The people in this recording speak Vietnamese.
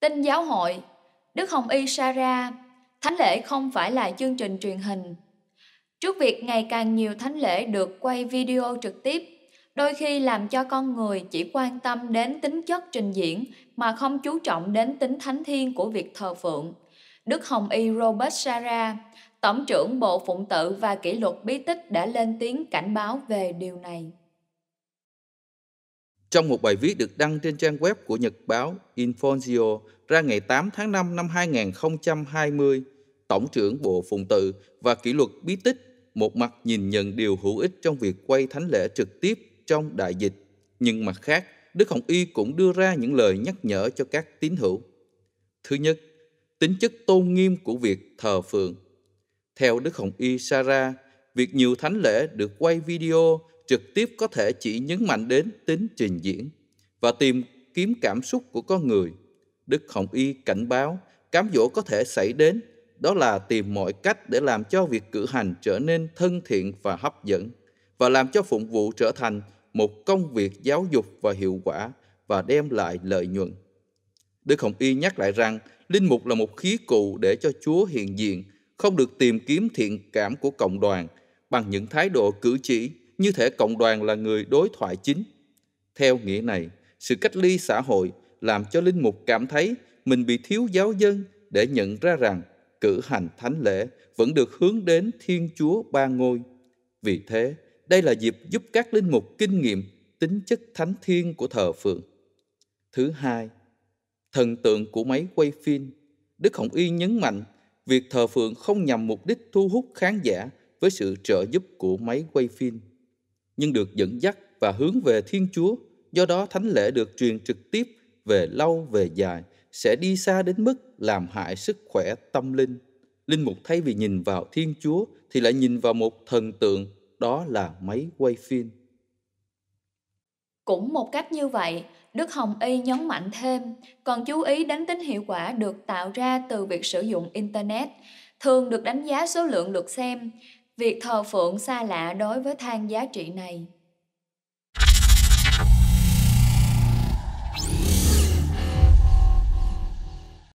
Tin giáo hội, Đức Hồng Y Sarah, thánh lễ không phải là chương trình truyền hình. Trước việc ngày càng nhiều thánh lễ được quay video trực tiếp, đôi khi làm cho con người chỉ quan tâm đến tính chất trình diễn mà không chú trọng đến tính thánh thiên của việc thờ phượng. Đức Hồng Y Robert Sarah, Tổng trưởng Bộ Phụng tự và Kỷ luật Bí tích đã lên tiếng cảnh báo về điều này. Trong một bài viết được đăng trên trang web của Nhật báo Infongio ra ngày 8 tháng 5 năm 2020, Tổng trưởng Bộ Phụng tự và Kỷ luật Bí tích một mặt nhìn nhận điều hữu ích trong việc quay thánh lễ trực tiếp trong đại dịch, nhưng mặt khác, Đức Hồng Y cũng đưa ra những lời nhắc nhở cho các tín hữu. Thứ nhất, tính chất tôn nghiêm của việc thờ phượng. Theo Đức Hồng Y Sara, việc nhiều thánh lễ được quay video trực tiếp có thể chỉ nhấn mạnh đến tính trình diễn và tìm kiếm cảm xúc của con người. Đức Hồng Y cảnh báo cám dỗ có thể xảy đến, đó là tìm mọi cách để làm cho việc cử hành trở nên thân thiện và hấp dẫn và làm cho phụng vụ trở thành một công việc giáo dục và hiệu quả và đem lại lợi nhuận. Đức Hồng Y nhắc lại rằng linh mục là một khí cụ để cho Chúa hiện diện, không được tìm kiếm thiện cảm của cộng đoàn bằng những thái độ cử chỉ như thể cộng đoàn là người đối thoại chính. Theo nghĩa này, sự cách ly xã hội làm cho linh mục cảm thấy mình bị thiếu giáo dân để nhận ra rằng cử hành thánh lễ vẫn được hướng đến Thiên Chúa Ba Ngôi. Vì thế, đây là dịp giúp các linh mục kinh nghiệm tính chất thánh thiên của thờ phượng. Thứ hai, thần tượng của máy quay phim. Đức Hồng Y nhấn mạnh việc thờ phượng không nhằm mục đích thu hút khán giả với sự trợ giúp của máy quay phim, nhưng được dẫn dắt và hướng về Thiên Chúa, do đó thánh lễ được truyền trực tiếp về lâu về dài sẽ đi xa đến mức làm hại sức khỏe tâm linh. Linh mục thay vì nhìn vào Thiên Chúa thì lại nhìn vào một thần tượng, đó là máy quay phim. Cũng một cách như vậy, Đức Hồng Y nhấn mạnh thêm, còn chú ý đến tính hiệu quả được tạo ra từ việc sử dụng Internet, thường được đánh giá số lượng lượt xem. Việc thờ phượng xa lạ đối với than giá trị này